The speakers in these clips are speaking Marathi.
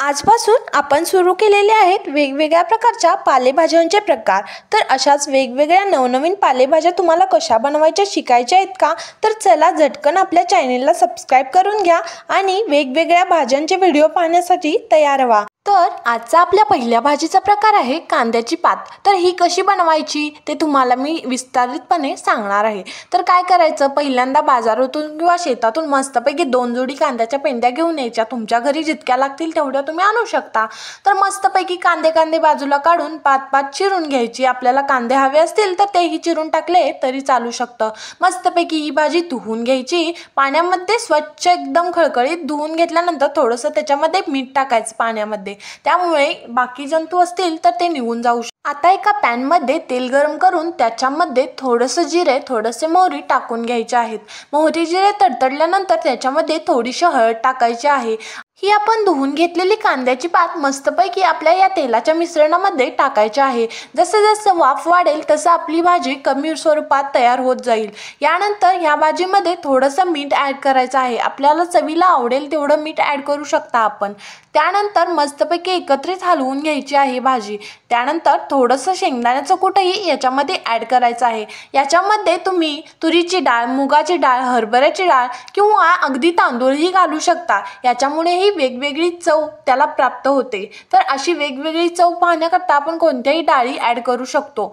आजपासून आपण सुरू केलेले आहेत वेगवेगळ्या प्रकारच्या पालेभाज्यांचे प्रकार तर अशाच वेगवेगळ्या नवनवीन पालेभाज्या तुम्हाला कशा बनवायच्या शिकायच्या आहेत का तर चला झटकन आपल्या चॅनेलला सबस्क्राईब करून घ्या आणि वेगवेगळ्या भाज्यांचे व्हिडिओ पाहण्यासाठी तयार व्हा तर आजचा आपल्या पहिल्या भाजीचा प्रकार आहे कांद्याची पात तर ही कशी बनवायची ते तुम्हाला मी विस्तारितपणे सांगणार आहे तर काय करायचं पहिल्यांदा बाजारातून किंवा शेतातून मस्तपैकी दोन जोडी कांद्याच्या पेंड्या घेऊन यायच्या तुमच्या घरी जितक्या लागतील तेवढ्या तुम्ही आणू शकता तर मस्तपैकी कांदे कांदे बाजूला काढून पात पात चिरून घ्यायची आपल्याला कांदे हवे असतील तर तेही चिरून टाकले तरी चालू शकतं मस्तपैकी ही भाजी धुवून घ्यायची पाण्यामध्ये स्वच्छ एकदम खळखळीत धुवून घेतल्यानंतर थोडंसं त्याच्यामध्ये मीठ टाकायचं पाण्यामध्ये त्यामुळे बाकी जंतू असतील तर ते निघून जाऊ शकतात आता एका पॅनमध्ये तेल गरम करून त्याच्यामध्ये थोडंसं जिरे थोडंसे मोहरी टाकून घ्यायचे आहेत मोहरी जिरे तडतडल्यानंतर त्याच्यामध्ये थोडीशी हळद टाकायची आहे ही आपण धुवून घेतलेली कांद्याची पात मस्तपैकी आपल्या या तेलाच्या मिश्रणामध्ये टाकायची आहे जसं जसं वाफ वाढेल तसं आपली भाजी कमी स्वरूपात तयार होत जाईल यानंतर ह्या भाजीमध्ये थोडंसं मीठ ॲड करायचं आहे आपल्याला चवीला आवडेल तेवढं मीठ ॲड करू शकता आपण त्यानंतर मस्तपैकी एकत्रित हलवून घ्यायची आहे भाजी त्यानंतर थोडंसं शेंगदाण्याचं कुठंही याच्यामध्ये ॲड करायचं आहे याच्यामध्ये तुम्ही तुरीची डाळ मुगाची डाळ हरभऱ्याची डाळ किंवा अगदी तांदूळही घालू शकता याच्यामुळेही वेगवेगळी चव त्याला प्राप्त होते तर अशी वेगवेगळी चव पाहण्याकरता आपण कोणत्याही डाळी ॲड करू शकतो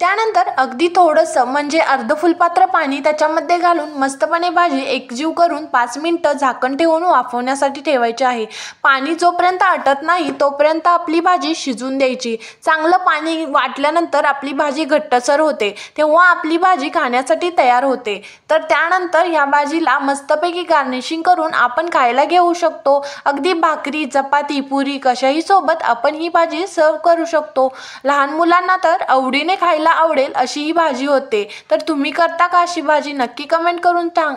त्यानंतर अगदी थोडंसं म्हणजे अर्ध फुलपात्र पाणी त्याच्यामध्ये घालून मस्तपणे भाजी एकजीव करून पाच मिनटं झाकण ठेवून वाफवण्यासाठी ठेवायचे आहे पाणी जोपर्यंत आटत नाही तोपर्यंत आपली भाजी शिजून द्यायची चांगलं पाणी वाटल्यानंतर आपली भाजी घट्टसर होते तेव्हा आपली भाजी खाण्यासाठी तयार होते तर त्यानंतर ह्या भाजीला मस्तपैकी गार्निशिंग करून आपण खायला घेऊ शकतो अगदी भाकरी चपाती पुरी कशाही सोबत आपण ही भाजी सर्व करू शकतो लहान मुलांना तर आवडीने खायला तुम्हाला आवडेल अशी ही भाजी होते तर तुम्ही करता का अशी भाजी नक्की कमेंट करून सांग